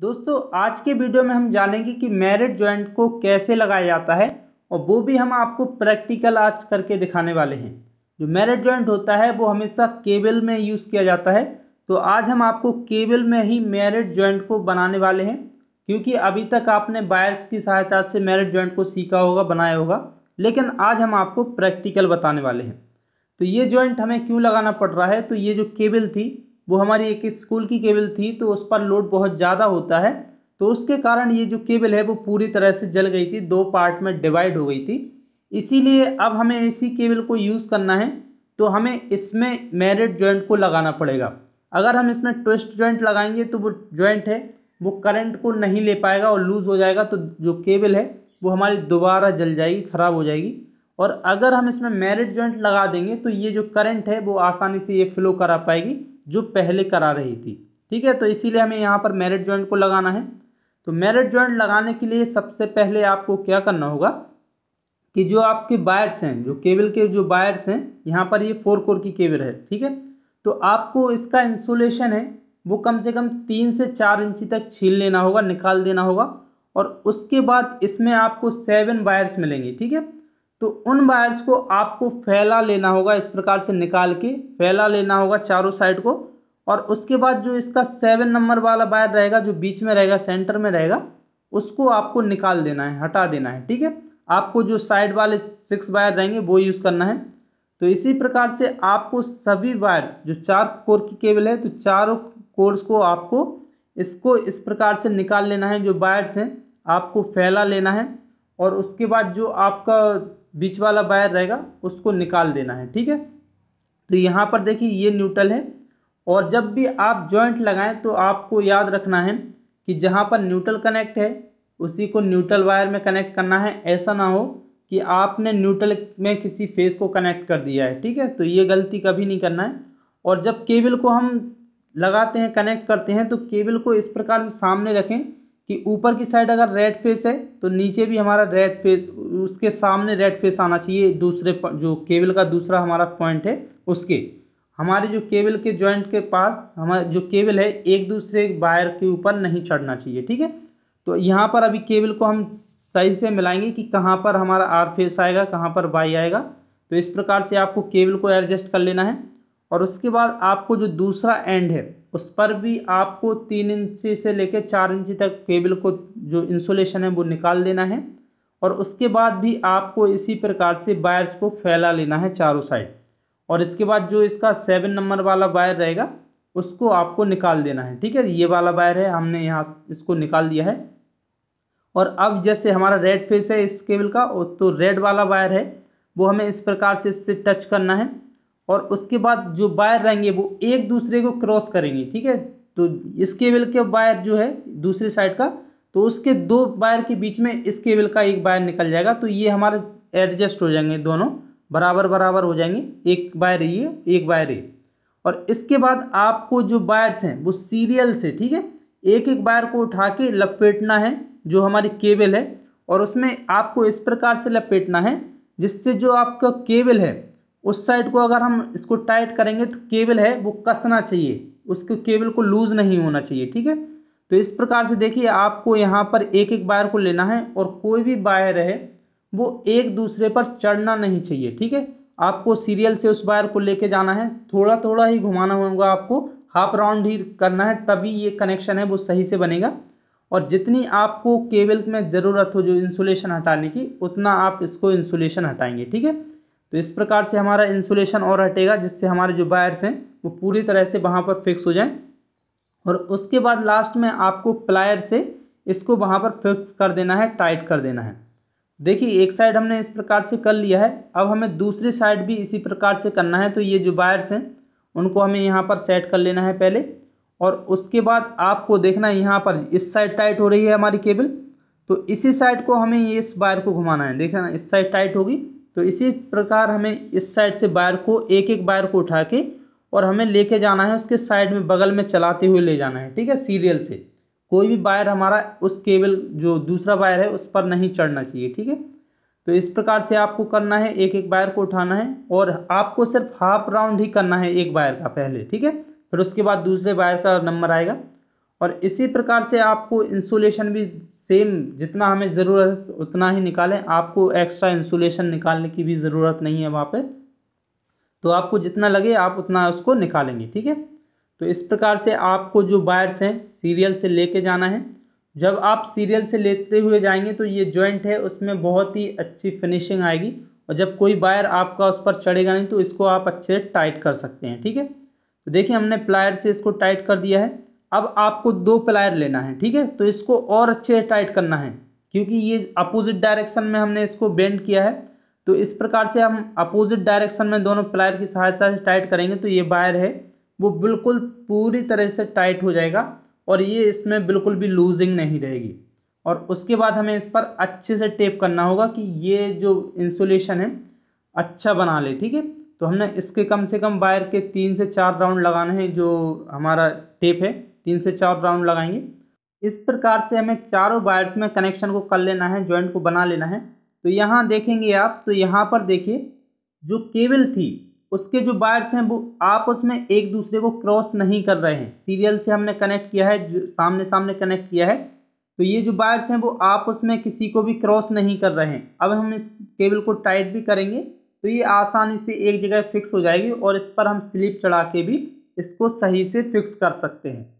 दोस्तों आज के वीडियो में हम जानेंगे कि मैरिट जॉइंट को कैसे लगाया जाता है और वो भी हम आपको प्रैक्टिकल आज करके दिखाने वाले हैं जो मैरिट जॉइंट होता है वो हमेशा केबल में यूज़ किया जाता है तो आज हम आपको केबल में ही मैरिट जॉइंट को बनाने वाले हैं क्योंकि अभी तक आपने बायर्स की सहायता से मैरिट जॉइंट को सीखा होगा बनाया होगा लेकिन आज हम आपको प्रैक्टिकल बताने वाले हैं तो ये जॉइंट हमें क्यों लगाना पड़ रहा है तो ये जो केबल थी वो हमारी एक स्कूल की केबल थी तो उस पर लोड बहुत ज़्यादा होता है तो उसके कारण ये जो केबल है वो पूरी तरह से जल गई थी दो पार्ट में डिवाइड हो गई थी इसीलिए अब हमें इसी केबल को यूज़ करना है तो हमें इसमें मेरिट जॉइंट को लगाना पड़ेगा अगर हम इसमें ट्विस्ट जॉइंट लगाएंगे तो वो जॉइंट है वो करंट को नहीं ले पाएगा और लूज़ हो जाएगा तो जो केबल है वो हमारी दोबारा जल जाएगी ख़राब हो जाएगी और अगर हम इसमें मेरिट जॉइंट लगा देंगे तो ये जो करंट है वो आसानी से ये फ्लो करा पाएगी जो पहले करा रही थी ठीक है तो इसीलिए हमें यहाँ पर मेरिट जॉइंट को लगाना है तो मेरिट जॉइंट लगाने के लिए सबसे पहले आपको क्या करना होगा कि जो आपके बायर्स हैं जो केबल के जो बायर्स हैं यहाँ पर ये फोर कोर की केबल है ठीक है तो आपको इसका इंसुलेशन है वो कम से कम तीन से चार इंची तक छील लेना होगा निकाल देना होगा और उसके बाद इसमें आपको सेवन वायर्स मिलेंगे ठीक है तो उन वायर्स को आपको फैला लेना होगा इस प्रकार से निकाल के फैला लेना होगा चारों साइड को और उसके बाद जो इसका सेवन नंबर वाला वायर रहेगा जो बीच में रहेगा सेंटर में रहेगा उसको आपको निकाल देना है हटा देना है ठीक है आपको जो साइड वाले सिक्स वायर रहेंगे वो यूज़ करना है तो इसी प्रकार से आपको सभी वायर्स जो चार कोर की केबल है तो चारों कोर्स को आपको इसको इस प्रकार से निकाल लेना है जो वायर्स हैं आपको फैला लेना है और उसके बाद जो आपका बीच वाला वायर रहेगा उसको निकाल देना है ठीक है तो यहाँ पर देखिए ये न्यूट्रल है और जब भी आप जॉइंट लगाएं तो आपको याद रखना है कि जहाँ पर न्यूट्रल कनेक्ट है उसी को न्यूट्रल वायर में कनेक्ट करना है ऐसा ना हो कि आपने न्यूट्रल में किसी फेस को कनेक्ट कर दिया है ठीक है तो ये गलती कभी नहीं करना है और जब केबल को हम लगाते हैं कनेक्ट करते हैं तो केबल को इस प्रकार से सामने रखें कि ऊपर की साइड अगर रेड फेस है तो नीचे भी हमारा रेड फेस उसके सामने रेड फेस आना चाहिए दूसरे जो केबल का दूसरा हमारा पॉइंट है उसके हमारे जो केबल के जॉइंट के पास हमारा जो केबल है एक दूसरे वायर के ऊपर नहीं चढ़ना चाहिए ठीक है तो यहाँ पर अभी केबल को हम सही से मिलाएंगे कि कहाँ पर हमारा आर फेस आएगा कहाँ पर वाई आएगा तो इस प्रकार से आपको केबल को एडजस्ट कर लेना है और उसके बाद आपको जो दूसरा एंड है उस पर भी आपको तीन इंची से लेकर चार इंची तक केबल को जो इंसुलेशन है वो निकाल देना है और उसके बाद भी आपको इसी प्रकार से वायर्स को फैला लेना है चारों साइड और इसके बाद जो इसका सेवन नंबर वाला वायर रहेगा उसको आपको निकाल देना है ठीक है ये वाला वायर है हमने यहाँ इसको निकाल दिया है और अब जैसे हमारा रेड फेस है इस केबल का तो रेड वाला वायर है वो हमें इस प्रकार से इससे टच करना है और उसके बाद जो वायर रहेंगे वो एक दूसरे को क्रॉस करेंगे ठीक है तो इस केबल के वायर जो है दूसरे साइड का तो उसके दो वायर के बीच में इस केबल का एक वायर निकल जाएगा तो ये हमारे एडजस्ट हो जाएंगे दोनों बराबर बराबर हो जाएंगे एक वायर ये एक वायर ये और इसके बाद आपको जो वायर्स हैं वो सीरियल से ठीक है एक एक वायर को उठा के लपेटना है जो हमारी केबल है और उसमें आपको इस प्रकार से लपेटना है जिससे जो आपका केबल है उस साइड को अगर हम इसको टाइट करेंगे तो केबल है वो कसना चाहिए उसके केबल को लूज़ नहीं होना चाहिए ठीक है तो इस प्रकार से देखिए आपको यहाँ पर एक एक बायर को लेना है और कोई भी बायर है वो एक दूसरे पर चढ़ना नहीं चाहिए ठीक है आपको सीरियल से उस बायर को लेके जाना है थोड़ा थोड़ा ही घुमाना होगा आपको हाफ राउंड ही करना है तभी ये कनेक्शन है वो सही से बनेगा और जितनी आपको केबल में ज़रूरत हो जो इंसुलेशन हटाने की उतना आप इसको इंसुलेशन हटाएंगे ठीक है तो इस प्रकार से हमारा इंसुलेशन और हटेगा जिससे हमारे जो वायर्स हैं वो पूरी तरह से वहाँ पर फिक्स हो जाएँ और उसके बाद लास्ट में आपको प्लायर से इसको वहाँ पर फिक्स कर देना है टाइट कर देना है देखिए एक साइड हमने इस प्रकार से कर लिया है अब हमें दूसरी साइड भी इसी प्रकार से करना है तो ये जो वायर्स हैं उनको हमें यहाँ पर सेट कर लेना है पहले और उसके बाद आपको देखना है यहाँ पर इस साइड टाइट हो रही है हमारी केबल तो इसी साइड को हमें इस वायर को घुमाना है देखना इस साइड टाइट होगी तो इसी प्रकार हमें इस साइड से वायर को एक एक वायर को उठा के और हमें लेके जाना है उसके साइड में बगल में चलाते हुए ले जाना है ठीक है सीरियल से कोई भी वायर हमारा उस केबल जो दूसरा वायर है उस पर नहीं चढ़ना चाहिए ठीक है तो इस प्रकार से आपको करना है एक एक वायर को उठाना है और आपको सिर्फ हाफ राउंड ही करना है एक वायर का पहले ठीक है फिर उसके बाद दूसरे वायर का नंबर आएगा और इसी प्रकार से आपको इंसुलेशन भी सेम जितना हमें ज़रूरत उतना ही निकालें आपको एक्स्ट्रा इंसुलेशन निकालने की भी ज़रूरत नहीं है वहाँ पर तो आपको जितना लगे आप उतना उसको निकालेंगे ठीक है तो इस प्रकार से आपको जो वायर्स हैं सीरियल से लेके जाना है जब आप सीरियल से लेते हुए जाएंगे तो ये जॉइंट है उसमें बहुत ही अच्छी फिनिशिंग आएगी और जब कोई वायर आपका उस पर चढ़ेगा नहीं तो इसको आप अच्छे से टाइट कर सकते हैं ठीक है तो देखिए हमने प्लायर से इसको टाइट कर दिया है अब आपको दो प्लायर लेना है ठीक है तो इसको और अच्छे से टाइट करना है क्योंकि ये अपोजिट डायरेक्शन में हमने इसको बेंड किया है तो इस प्रकार से हम अपोजिट डायरेक्शन में दोनों प्लायर की सहायता से टाइट करेंगे तो ये वायर है वो बिल्कुल पूरी तरह से टाइट हो जाएगा और ये इसमें बिल्कुल भी लूजिंग नहीं रहेगी और उसके बाद हमें इस पर अच्छे से टेप करना होगा कि ये जो इंसुलेशन है अच्छा बना ले ठीक है तो हमने इसके कम से कम वायर के तीन से चार राउंड लगाने हैं जो हमारा टेप है तीन से चार राउंड लगाएंगे इस प्रकार से हमें चारों वायर्स में कनेक्शन को कर लेना है जॉइंट को बना लेना है तो यहाँ देखेंगे आप तो यहाँ पर देखिए जो केबल थी उसके जो वायर्स हैं वो आप उसमें एक दूसरे को क्रॉस नहीं कर रहे हैं सीरियल से हमने कनेक्ट किया है सामने सामने कनेक्ट किया है तो ये जो वायर्स हैं वो आप उसमें किसी को भी क्रॉस नहीं कर रहे हैं अब हम इस केबल को टाइट भी करेंगे तो ये आसानी से एक जगह फिक्स हो जाएगी और इस पर हम स्लिप चढ़ा के भी इसको सही से फिक्स कर सकते हैं